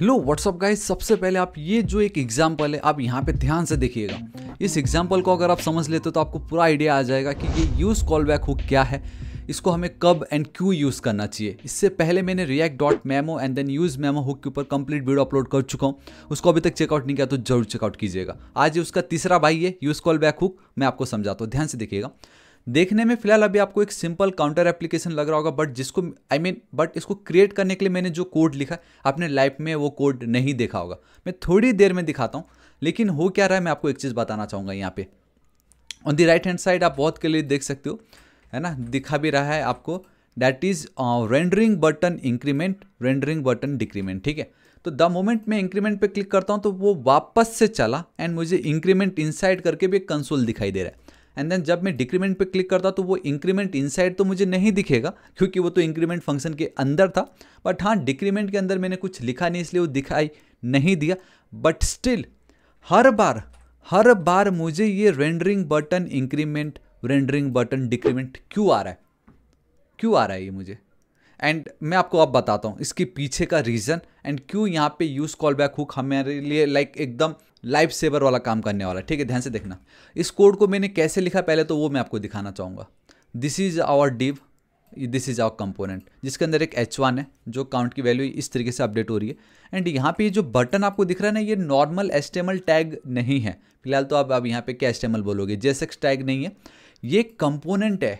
Hello what's up guys सबसे पहले आप ये जो एक एग्जाम्पल है आप यहाँ पे ध्यान से देखिएगा इस एग्जाम्पल को अगर आप समझ लेते हो तो आपको पूरा आइडिया आ जाएगा कि ये यूज़ कॉल बैक हुक क्या है इसको हमें कब एंड क्यों यूज़ करना चाहिए इससे पहले मैंने React dot memo and then use memo hook के ऊपर कंप्लीट वीडियो अपलोड कर चुका हूँ उसको अभी तक चेकआउट नहीं किया तो जरूर चेकआउट कीजिएगा आज उसका तीसरा भाई है यूज़ कॉल बैक हुक मैं आपको समझाता हूँ ध्यान से देखिएगा देखने में फिलहाल अभी आपको एक सिंपल काउंटर एप्लीकेशन लग रहा होगा बट जिसको आई मीन बट इसको क्रिएट करने के लिए मैंने जो कोड लिखा आपने लाइफ में वो कोड नहीं देखा होगा मैं थोड़ी देर में दिखाता हूँ लेकिन हो क्या रहा है मैं आपको एक चीज़ बताना चाहूँगा यहाँ पे on the right hand side आप बहुत के लिए देख सकते हो है ना दिखा भी रहा है आपको that is rendering button increment rendering button decrement ठीक है तो द मोमेंट मैं इंक्रीमेंट पे क्लिक करता हूँ तो वो वापस से चला एंड मुझे इंक्रीमेंट इनसाइड करके भी एक कंसोल दिखाई दे रहा है एंड देन जब मैं डिक्रीमेंट पे क्लिक करता तो वो इंक्रीमेंट इनसाइड तो मुझे नहीं दिखेगा क्योंकि वो तो इंक्रीमेंट फंक्शन के अंदर था बट हाँ डिक्रीमेंट के अंदर मैंने कुछ लिखा नहीं इसलिए वो दिखाई नहीं दिया बट स्टिल हर बार हर बार मुझे ये rendering button increment rendering button decrement क्यों आ रहा है क्यों आ रहा है ये मुझे एंड मैं आपको अब बताता हूँ इसके पीछे का रीज़न एंड क्यों यहाँ पे यूज़ कॉल बैक हुक हमारे लिए लाइक like एकदम लाइफ सेवर वाला काम करने वाला ठीक है ध्यान से देखना इस कोड को मैंने कैसे लिखा पहले तो वो मैं आपको दिखाना चाहूँगा this is our div this is our component जिसके अंदर एक एच वन है जो काउंट की वैल्यू इस तरीके से अपडेट हो रही है एंड यहाँ पे जो बटन आपको दिख रहा है ना ये नॉर्मल एस्टेमल टैग नहीं है फिलहाल तो आप अब यहाँ पे क्या एस्टेमल बोलोगे जेस टैग नहीं है ये कंपोनेंट है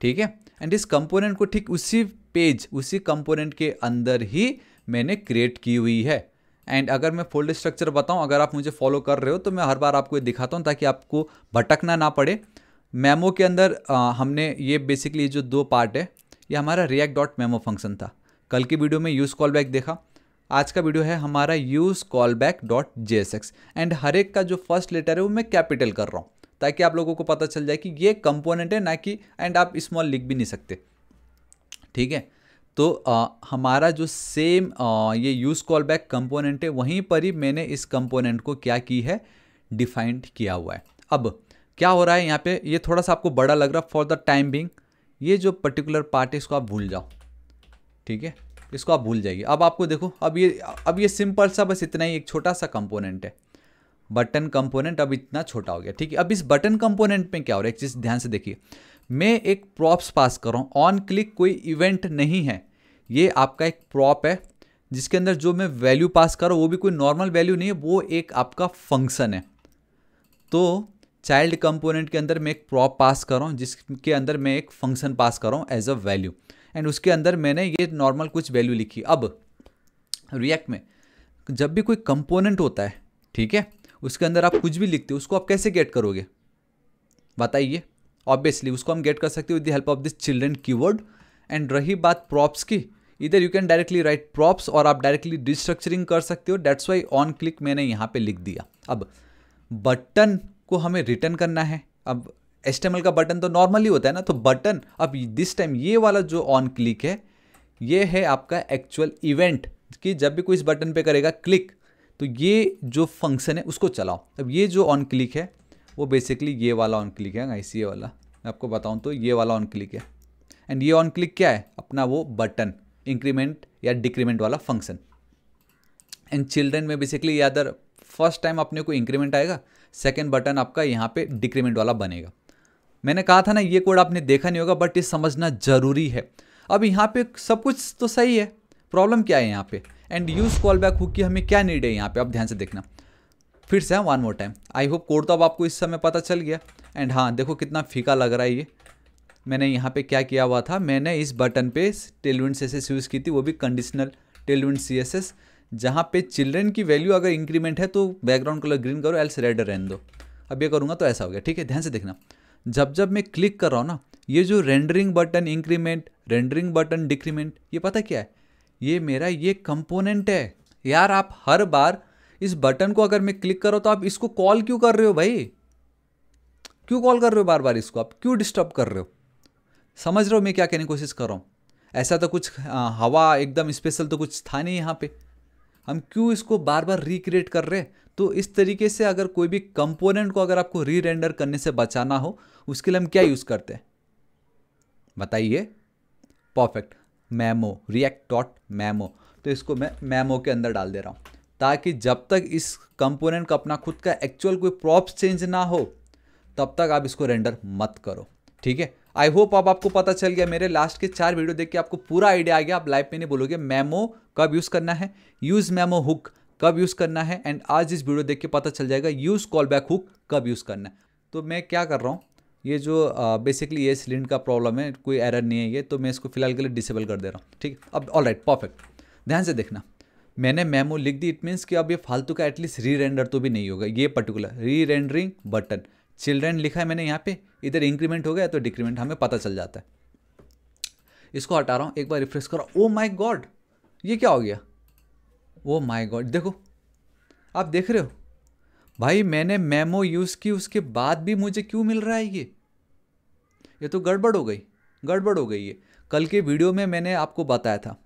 ठीक है एंड इस कंपोनेंट को ठीक उसी पेज उसी कंपोनेंट के अंदर ही मैंने क्रिएट की हुई है एंड अगर मैं फोल्ड स्ट्रक्चर बताऊं अगर आप मुझे फॉलो कर रहे हो तो मैं हर बार आपको ये दिखाता हूं ताकि आपको भटकना ना पड़े मेमो के अंदर आ, हमने ये बेसिकली जो दो पार्ट है ये हमारा रिएक्ट डॉट मेमो फंक्शन था कल की वीडियो में यूज़ कॉल बैक देखा आज का वीडियो है हमारा use call callback dot J S X and हर एक का जो फर्स्ट लेटर है वो मैं कैपिटल कर रहा हूँ ताकि आप लोगों को पता चल जाए कि ये कंपोनेंट है ना कि एंड आप स्मॉल लिख भी नहीं सकते ठीक है तो आ, हमारा जो सेम आ, ये यूज़ कॉल बैक कंपोनेंट है वहीं पर ही मैंने इस कंपोनेंट को क्या की है डिफाइंड किया हुआ है अब क्या हो रहा है यहाँ पे ये थोड़ा सा आपको बड़ा लग रहा है फॉर द टाइम बिंग ये जो पर्टिकुलर पार्ट है इसको आप भूल जाओ ठीक है इसको आप भूल जाइए अब आपको देखो अब ये अब ये सिंपल सा बस इतना ही एक छोटा सा कंपोनेंट है बटन कंपोनेंट अब इतना छोटा हो गया ठीक है अब इस बटन कंपोनेंट में क्या हो रहा है एक चीज़ ध्यान से देखिए मैं एक प्रॉप्स पास कर रहा हूँ ऑन क्लिक कोई इवेंट नहीं है ये आपका एक प्रॉप है जिसके अंदर जो मैं वैल्यू पास कर रहा हूँ वो भी कोई नॉर्मल वैल्यू नहीं है वो एक आपका फंक्शन है तो चाइल्ड कंपोनेंट के अंदर मैं एक प्रॉप पास कर रहा हूँ जिसके अंदर मैं एक फंक्शन पास कर रहा हूँ एज अ वैल्यू एंड उसके अंदर मैंने ये नॉर्मल कुछ वैल्यू लिखी अब रिएक्ट में जब भी कोई कंपोनेंट होता है ठीक है उसके अंदर आप कुछ भी लिखते हो उसको आप कैसे गेट करोगे बताइए ऑब्वियसली उसको हम गेट कर सकते हैं with the help of this children keyword and रही बात प्रॉप्स की इधर you can directly write props और आप डायरेक्टली डिस्ट्रक्चरिंग कर सकते हो डेट्स वाई ऑन क्लिक मैंने यहाँ पे लिख दिया अब बटन को हमें रिटर्न करना है अब एस का बटन तो नॉर्मली होता है ना तो बटन अब दिस टाइम ये वाला जो ऑन क्लिक है ये है आपका एक्चुअल इवेंट कि जब भी कोई इस बटन पे करेगा क्लिक तो ये जो फंक्शन है उसको चलाओ अब ये जो ऑन क्लिक है वो बेसिकली ये वाला ऑन क्लिक है सी ए वाला मैं आपको बताऊँ तो ये वाला ऑन क्लिक है एंड ये ऑन क्लिक क्या है अपना वो बटन इंक्रीमेंट या डिक्रीमेंट वाला फंक्शन एंड चिल्ड्रेन में बेसिकली यादर फर्स्ट टाइम अपने को इंक्रीमेंट आएगा सेकेंड बटन आपका यहाँ पे डिक्रीमेंट वाला बनेगा मैंने कहा था ना ये कोड आपने देखा नहीं होगा बट ये समझना ज़रूरी है अब यहाँ पे सब कुछ तो सही है प्रॉब्लम क्या है यहाँ पे and use call back hook की हमें क्या नीड है यहाँ पे आप ध्यान से देखना फिर से one more time I hope code तो अब आपको इस समय पता चल गया एंड हाँ देखो कितना फीका लग रहा है ये मैंने यहाँ पे क्या किया हुआ था मैंने इस बटन पे टेलविंड सी एस यूज़ की थी वो भी conditional Tailwind C S S जहाँ पे चिल्ड्रेन की वैल्यू अगर इंक्रीमेंट है तो बैकग्राउंड कलर ग्रीन करो एल्स रेड रहने दो अब ये करूँगा तो ऐसा हो गया ठीक है ध्यान से देखना जब जब मैं क्लिक कर रहा हूँ ना ये जो rendering button increment rendering button decrement ये पता क्या है ये मेरा ये कंपोनेंट है यार आप हर बार इस बटन को अगर मैं क्लिक करो तो आप इसको कॉल क्यों कर रहे हो भाई क्यों कॉल कर रहे हो बार बार इसको आप क्यों डिस्टर्ब कर रहे हो समझ रहे हो मैं क्या कहने की कोशिश कर रहा हूँ ऐसा तो कुछ आ, हवा एकदम स्पेशल तो कुछ था नहीं यहाँ पे हम क्यों इसको बार बार रिक्रिएट कर रहे हैं तो इस तरीके से अगर कोई भी कंपोनेंट को अगर आपको री रेंडर करने से बचाना हो उसके लिए हम क्या यूज़ करते हैं बताइए perfect memo React dot memo तो इसको मैं मैमो के अंदर डाल दे रहा हूँ ताकि जब तक इस कंपोनेंट का अपना खुद का एक्चुअल कोई प्रॉप्स चेंज ना हो तब तक आप इसको रेंडर मत करो ठीक है आई होप अब आपको पता चल गया मेरे लास्ट के चार वीडियो देख के आपको पूरा आइडिया आ गया आप लाइफ में नहीं बोलोगे मेमो कब यूज़ करना है यूज़ मेमो हुक कब यूज़ करना है एंड आज इस वीडियो देख के पता चल जाएगा यूज़ कॉल बैक हुक कब यूज़ करना है तो मैं क्या कर रहा हूँ ये जो बेसिकली ये सिलेंड का प्रॉब्लम है कोई एरर नहीं है ये तो मैं इसको फिलहाल के लिए डिसेबल कर दे रहा हूँ ठीक अब ऑल राइट परफेक्ट ध्यान से देखना मैंने मेमो लिख दी इट मीन्स कि अब ये फालतू का एटलीस्ट री रेंडर तो भी नहीं होगा ये पर्टिकुलर री रेंडरिंग बटन चिल्ड्रेन लिखा है मैंने यहाँ पे इधर इंक्रीमेंट हो गया तो डिक्रीमेंट हमें पता चल जाता है इसको हटा रहा हूँ एक बार रिफ्रेश करो ओ माई गॉड ये क्या हो गया ओ माई गॉड देखो आप देख रहे हो भाई मैंने मेमो यूज़ की उसके बाद भी मुझे क्यों मिल रहा है ये ये तो गड़बड़ हो गई गड़बड़ हो गई ये कल के वीडियो में मैंने आपको बताया था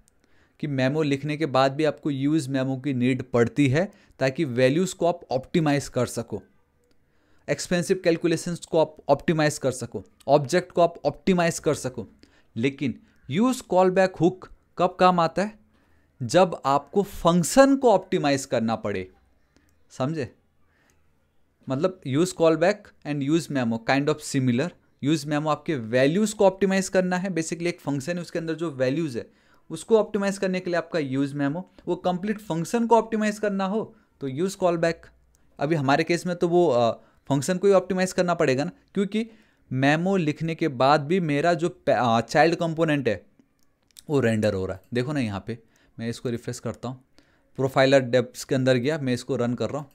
कि मेमो लिखने के बाद भी आपको यूज़ मेमो की नीड पड़ती है ताकि वैल्यूज़ को आप ऑप्टिमाइज़ कर सको एक्सपेंसिव कैलकुलेशंस को आप ऑप्टिमाइज़ कर सको ऑब्जेक्ट को आप ऑप्टिमाइज़ कर सको लेकिन यूज़ कॉल बैक हुक कब काम आता है जब आपको फंक्शन को ऑप्टिमाइज करना पड़े समझे मतलब use call callback and use memo kind of similar use memo आपके वैल्यूज़ को ऑप्टिमाइज करना है बेसिकली एक फंक्शन है उसके अंदर जो वैल्यूज़ है उसको ऑप्टिमाइज़ करने के लिए आपका यूज़ मेमो वो कंप्लीट फंक्शन को ऑप्टिमाइज़ करना हो तो यूज़ कॉल बैक अभी हमारे केस में तो वो फंक्शन को ही ऑप्टिमाइज़ करना पड़ेगा ना क्योंकि मेमो लिखने के बाद भी मेरा जो चाइल्ड कंपोनेंट है वो रेंडर हो रहा है देखो ना यहाँ पे मैं इसको रिफ्रेश करता हूँ प्रोफाइलर डेप्स के अंदर गया मैं इसको रन कर रहा हूँ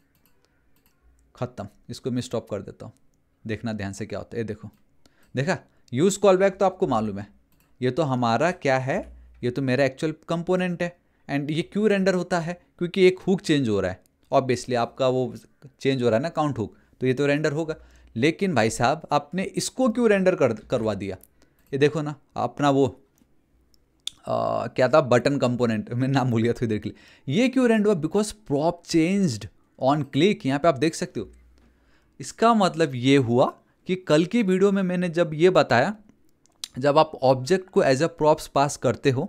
ख़त्म इसको मैं स्टॉप कर देता हूँ देखना ध्यान से क्या होता है ये देखो देखा यूज़ कॉल बैक तो आपको मालूम है ये तो हमारा क्या है ये तो मेरा एक्चुअल कंपोनेंट है एंड ये क्यों रेंडर होता है क्योंकि एक हुक चेंज हो रहा है ऑब्वियसली आपका वो चेंज हो रहा है ना काउंट हुक तो ये तो रेंडर होगा लेकिन भाई साहब आपने इसको क्यों रेंडर कर करवा दिया ये देखो ना अपना वो आ, क्या था बटन कंपोनेंट मैंने नाम भूल गया थोड़ी देर के लिए ये क्यों रेंडर हुआ because prop changed on click यहाँ पे आप देख सकते हो इसका मतलब ये हुआ कि कल की वीडियो में मैंने जब ये बताया जब आप ऑब्जेक्ट को एज अ प्रॉप्स पास करते हो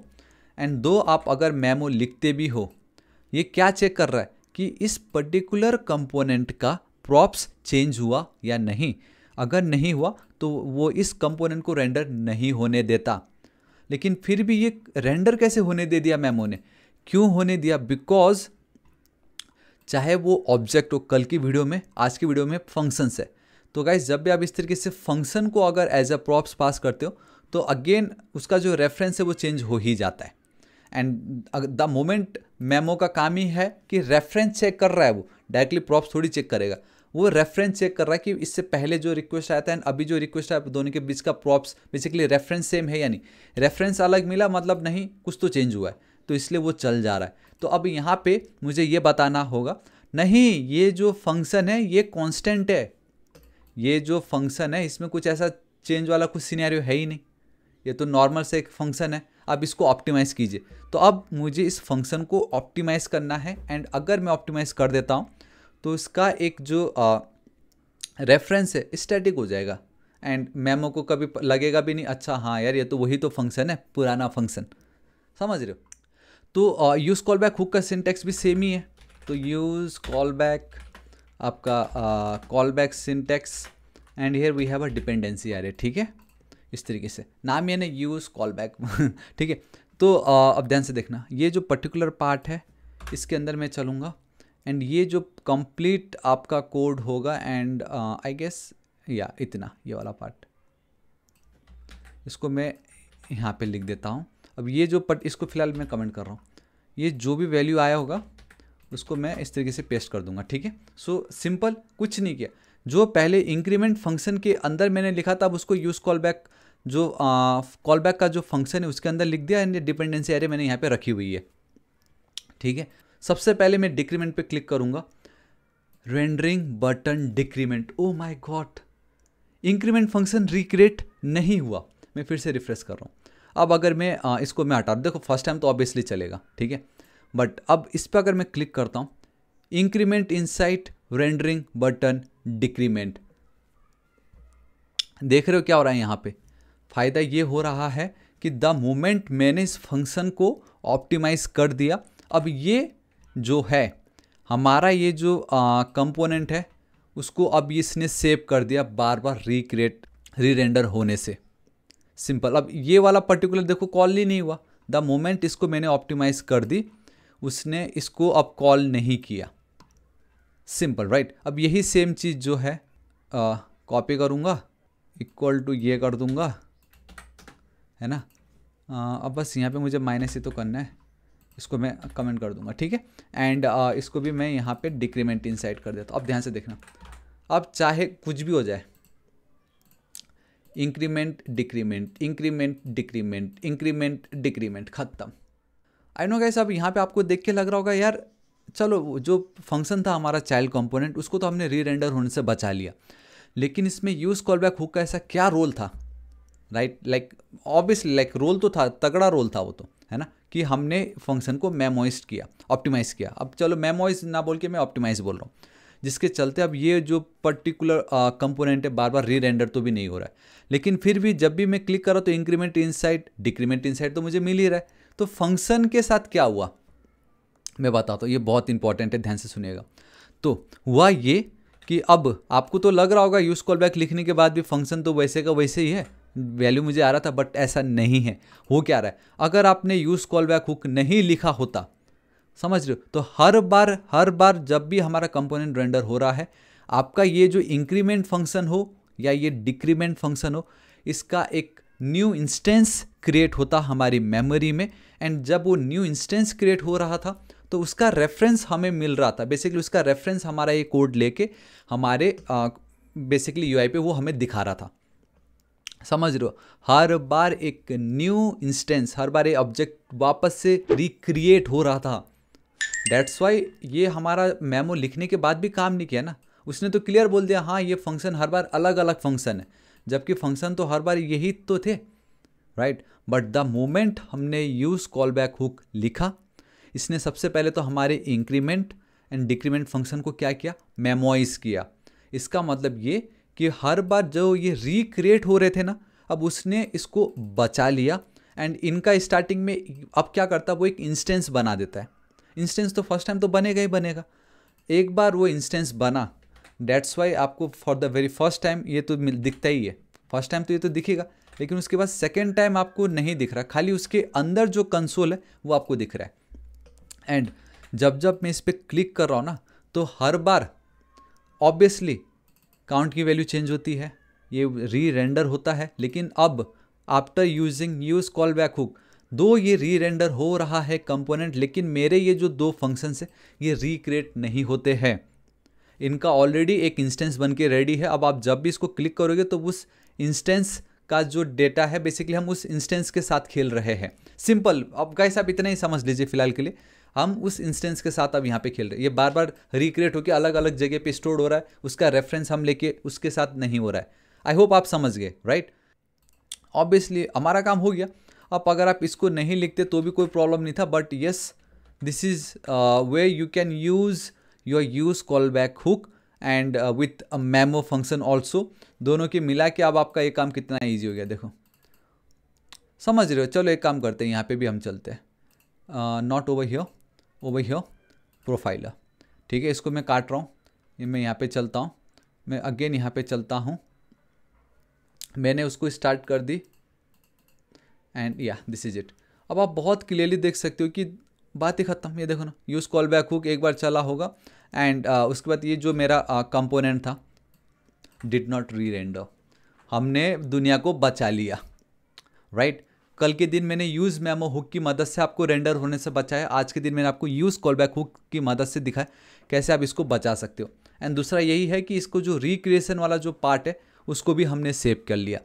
एंड दो आप अगर मेमो लिखते भी हो ये क्या चेक कर रहा है कि इस पर्टिकुलर कंपोनेंट का प्रॉप्स चेंज हुआ या नहीं अगर नहीं हुआ तो वो इस कंपोनेंट को रेंडर नहीं होने देता लेकिन फिर भी ये रेंडर कैसे होने दे दिया मेमो ने क्यों होने दिया बिकॉज चाहे वो ऑब्जेक्ट हो कल की वीडियो में आज की वीडियो में फंक्शंस है तो गाइज जब भी आप इस तरीके से फंक्शन को अगर एज अ प्रॉप्स पास करते हो तो अगेन उसका जो रेफरेंस है वो चेंज हो ही जाता है एंड द मोमेंट मेमो का काम ही है कि रेफरेंस चेक कर रहा है वो डायरेक्टली प्रॉप्स थोड़ी चेक करेगा वो रेफरेंस चेक कर रहा है कि इससे पहले जो रिक्वेस्ट आया था एंड अभी जो रिक्वेस्ट आया दोनों के बीच का प्रॉप्स बेसिकली रेफरेंस सेम है या नहीं रेफरेंस अलग मिला मतलब नहीं कुछ तो चेंज हुआ है तो इसलिए वो चल जा रहा है तो अब यहाँ पे मुझे ये बताना होगा नहीं ये जो फंक्शन है ये कॉन्स्टेंट है ये जो फंक्शन है इसमें कुछ ऐसा चेंज वाला कुछ सीनैरियो है ही नहीं ये तो नॉर्मल से एक फंक्शन है अब इसको ऑप्टिमाइज़ कीजिए तो अब मुझे इस फंक्शन को ऑप्टिमाइज़ करना है एंड अगर मैं ऑप्टिमाइज़ कर देता हूँ तो इसका एक जो रेफरेंस है स्टैटिक हो जाएगा एंड मेमो को कभी लगेगा भी नहीं अच्छा हाँ यार ये तो वही तो फंक्शन है पुराना फंक्शन समझ रहे हो तो यूज़ कॉल बैक हुक का सिंटेक्स भी सेम ही है तो यूज़ कॉल बैक आपका call back syntax and here we have a dependency आ रही है ठीक है इस तरीके से नाम यानी यूज़ कॉल बैक ठीक है तो अब ध्यान से देखना ये जो पर्टिकुलर पार्ट है इसके अंदर मैं चलूँगा एंड ये जो कंप्लीट आपका कोड होगा एंड आई गेस या इतना ये वाला पार्ट इसको मैं यहाँ पे लिख देता हूँ अब ये जो पट इसको फिलहाल मैं कमेंट कर रहा हूँ ये जो भी वैल्यू आया होगा उसको मैं इस तरीके से पेस्ट कर दूंगा ठीक है सो सिंपल कुछ नहीं किया जो पहले इंक्रीमेंट फंक्शन के अंदर मैंने लिखा था अब उसको यूज़ कॉल बैक जो कॉल बैक का जो फंक्शन है उसके अंदर लिख दिया डिपेंडेंसी एरे मैंने यहाँ पे रखी हुई है ठीक है सबसे पहले मैं डिक्रीमेंट पे क्लिक करूँगा rendering button decrement oh my god increment function recreate नहीं हुआ मैं फिर से रिफ्रेश कर रहा हूँ अब अगर मैं आ, इसको मैं हटा देखो फर्स्ट टाइम तो ऑब्वियसली चलेगा ठीक है बट अब इस पर अगर मैं क्लिक करता हूँ increment inside rendering button decrement देख रहे हो क्या हो रहा है यहाँ पे फ़ायदा ये हो रहा है कि द मोमेंट मैंने इस फंक्शन को ऑप्टिमाइज कर दिया अब ये जो है हमारा ये जो कंपोनेंट है उसको अब इसने सेव कर दिया बार बार रिक्रिएट रीरेंडर होने से सिंपल अब ये वाला पर्टिकुलर देखो कॉल ही नहीं हुआ द मोमेंट इसको मैंने ऑप्टिमाइज कर दी उसने इसको अब कॉल नहीं किया सिंपल राइट right? अब यही सेम चीज़ जो है कॉपी करूँगा इक्वल टू ये कर दूँगा है ना अब बस यहाँ पे मुझे माइनस ही तो करना है इसको मैं कमेंट कर दूंगा ठीक है एंड इसको भी मैं यहाँ पे डिक्रीमेंट इन कर देता हूँ अब ध्यान से देखना अब चाहे कुछ भी हो जाए increment decrement increment decrement increment decrement ख़त्म आई नो गाइस अब यहाँ पे आपको देख के लग रहा होगा यार चलो जो फंक्शन था हमारा चाइल्ड कंपोनेंट उसको तो हमने री रेंडर होने से बचा लिया लेकिन इसमें यूज़ कॉल बैक हुक का ऐसा क्या रोल था right like obviously like role तो था तगड़ा रोल था वो तो है ना कि हमने फंक्शन को मेमोइज किया ऑप्टिमाइज़ किया अब चलो मेमोइज ना बोल के मैं ऑप्टिमाइज बोल रहा हूँ जिसके चलते अब ये जो पर्टिकुलर कंपोनेंट है बार बार री रेंडर तो भी नहीं हो रहा है लेकिन फिर भी जब भी मैं क्लिक कर रहा तो इंक्रीमेंट इनसाइट डिक्रीमेंट इनसाइट तो मुझे मिल ही रहा है तो फंक्शन के साथ क्या हुआ मैं बताता हूँ ये बहुत इंपॉर्टेंट है ध्यान से सुनिएगा तो हुआ ये कि अब आपको तो लग रहा होगा यूज़ कॉल बैक लिखने के बाद भी फंक्शन तो वैसे का वैसे ही है वैल्यू मुझे आ रहा था बट ऐसा नहीं है हो क्या रहा है अगर आपने यूज़ कॉल बैक हुक नहीं लिखा होता समझ रहे हो तो हर बार हर बार जब भी हमारा कंपोनेंट रेंडर हो रहा है आपका ये जो इंक्रीमेंट फंक्शन हो या ये डिक्रीमेंट फंक्शन हो इसका एक न्यू इंस्टेंस क्रिएट होता हमारी मेमोरी में एंड जब वो न्यू इंस्टेंस क्रिएट हो रहा था तो उसका रेफरेंस हमें मिल रहा था बेसिकली उसका रेफरेंस हमारा ये कोड लेके हमारे बेसिकली यू पे वो हमें दिखा रहा था समझ रहे हो हर बार एक न्यू इंस्टेंस हर बार ये ऑब्जेक्ट वापस से रिक्रिएट हो रहा था डैट्स वाई ये हमारा मेमो लिखने के बाद भी काम नहीं किया ना उसने तो क्लियर बोल दिया हाँ ये फंक्शन हर बार अलग अलग फंक्शन है जबकि फंक्शन तो हर बार यही तो थे राइट बट द मोमेंट हमने यूज़ कॉल बैक हुक लिखा इसने सबसे पहले तो हमारे इंक्रीमेंट एंड डिक्रीमेंट फंक्शन को क्या किया मेमोइज किया इसका मतलब ये कि हर बार जो ये रिक्रिएट हो रहे थे ना अब उसने इसको बचा लिया एंड इनका स्टार्टिंग में अब क्या करता है वो एक इंस्टेंस बना देता है इंस्टेंस तो फर्स्ट टाइम तो बनेगा ही बनेगा एक बार वो इंस्टेंस बना डैट्स वाई आपको for the very first time ये तो दिखता ही है फर्स्ट टाइम तो ये तो दिखेगा लेकिन उसके बाद सेकेंड टाइम आपको नहीं दिख रहा खाली उसके अंदर जो कंसोल है वो आपको दिख रहा है एंड जब जब मैं इस पर क्लिक कर रहा हूँ ना तो हर बार ऑब्वियसली काउंट की वैल्यू चेंज होती है ये री रेंडर होता है लेकिन अब after using use call back hook दो ये री रेंडर हो रहा है कंपोनेंट लेकिन मेरे ये जो दो फंक्शन है ये रिक्रिएट नहीं होते हैं इनका ऑलरेडी एक इंस्टेंस बन के रेडी है अब आप जब भी इसको क्लिक करोगे तो उस इंस्टेंस का जो डेटा है बेसिकली हम उस इंस्टेंस के साथ खेल रहे हैं सिंपल अब गाइस आप इतना ही समझ लीजिए फिलहाल के लिए हम उस इंस्टेंस के साथ अब यहाँ पे खेल रहे हैं ये बार बार रिक्रिएट होकर अलग अलग जगह पे स्टोर हो रहा है उसका रेफरेंस हम लेके उसके साथ नहीं हो रहा है आई होप आप समझ गए राइट ऑब्वियसली हमारा काम हो गया अब अगर आप इसको नहीं लिखते तो भी कोई प्रॉब्लम नहीं था but yes this is way you can use your use call back hook and with memo function also दोनों के मिला के अब आपका ये काम कितना ईजी हो गया देखो समझ रहे हो चलो एक काम करते हैं यहाँ पे भी हम चलते हैं not over here over here profiler ठीक है इसको मैं काट रहा हूँ ये मैं यहाँ पे चलता हूँ मैं अगेन यहाँ पे चलता हूँ मैंने उसको स्टार्ट कर दी and yeah this is it अब आप बहुत क्लियरली देख सकते हो कि बात ही ख़त्म ये देखो ना यूज़ कॉल बैक हुक एक बार चला होगा एंड uh, उसके बाद ये जो मेरा कंपोनेंट uh, था डिड नॉट री रेंडर हमने दुनिया को बचा लिया राइट right? कल के दिन मैंने यूज़ मैमो हुक की मदद से आपको रेंडर होने से बचाया आज के दिन मैंने आपको यूज़ कॉल बैक हुक की मदद से दिखाया कैसे आप इसको बचा सकते हो एंड दूसरा यही है कि इसको जो रिक्रिएशन वाला जो पार्ट है उसको भी हमने सेव कर लिया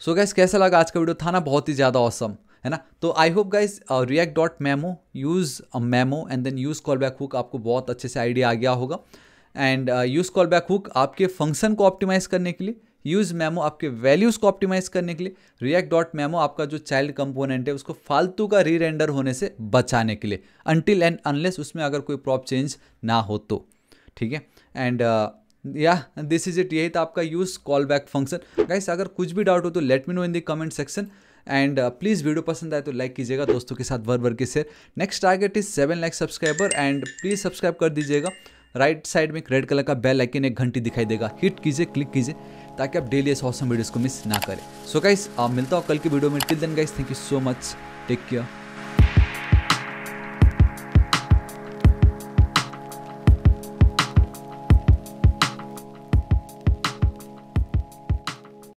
सो so गैस कैसा लगा आज का वीडियो था ना बहुत ही ज़्यादा औसम है ना तो I hope guys react dot memo use memo and then use call back hook आपको बहुत अच्छे से आइडिया आ गया होगा and use call back hook आपके फंक्शन को ऑप्टिमाइज़ करने के लिए यूज़ मेमो आपके वैल्यूज़ को ऑप्टिमाइज करने के लिए रिएक्ट डॉट मेमो आपका जो चाइल्ड कंपोनेंट है उसको फालतू का री रेंडर होने से बचाने के लिए अनटिल एंड अनलेस उसमें अगर कोई प्रॉप चेंज ना हो तो ठीक है and yeah this is it यही था आपका use call back function guys अगर कुछ भी डाउट हो तो let me know in the comment section and please video पसंद आए तो लाइक कीजिएगा दोस्तों के साथ भर भर के share next target is seven lakh subscriber and please subscribe कर दीजिएगा राइट साइड में एक रेड कलर का बेल आइकन एक घंटी दिखाई देगा हिट कीजिए क्लिक कीजिए ताकि आप डेली ऐसे ऑसम वीडियोस को मिस ना करें सो so गाइस आप मिलता हो कल की वीडियो में till then guys thank you so much take care